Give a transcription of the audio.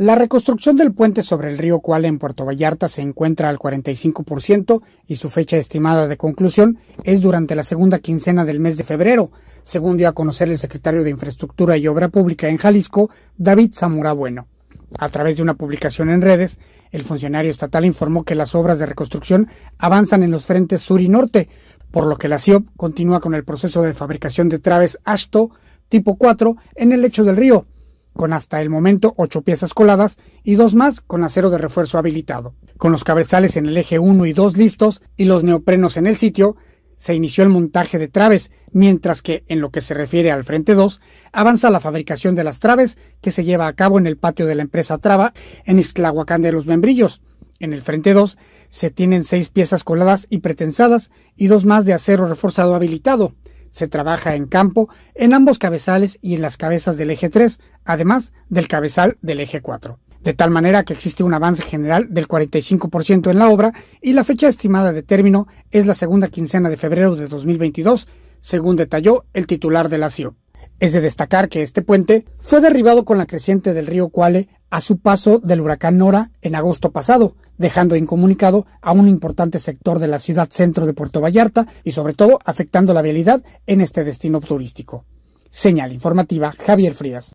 La reconstrucción del puente sobre el río cual en Puerto Vallarta se encuentra al 45% y su fecha estimada de conclusión es durante la segunda quincena del mes de febrero, según dio a conocer el secretario de Infraestructura y Obra Pública en Jalisco, David Zamora Bueno. A través de una publicación en redes, el funcionario estatal informó que las obras de reconstrucción avanzan en los frentes sur y norte, por lo que la CIOP continúa con el proceso de fabricación de traves asto tipo 4 en el lecho del río con hasta el momento ocho piezas coladas y dos más con acero de refuerzo habilitado. Con los cabezales en el eje 1 y 2 listos y los neoprenos en el sitio, se inició el montaje de traves, mientras que, en lo que se refiere al Frente 2, avanza la fabricación de las traves que se lleva a cabo en el patio de la empresa Traba en Ixtlahuacán de los Membrillos. En el Frente 2 se tienen seis piezas coladas y pretensadas y dos más de acero reforzado habilitado. Se trabaja en campo, en ambos cabezales y en las cabezas del eje 3, además del cabezal del eje 4. De tal manera que existe un avance general del 45% en la obra y la fecha estimada de término es la segunda quincena de febrero de 2022, según detalló el titular de la CIO. Es de destacar que este puente fue derribado con la creciente del río Cuale a su paso del huracán Nora en agosto pasado, dejando incomunicado a un importante sector de la ciudad centro de Puerto Vallarta y sobre todo afectando la vialidad en este destino turístico. Señal informativa Javier Frías.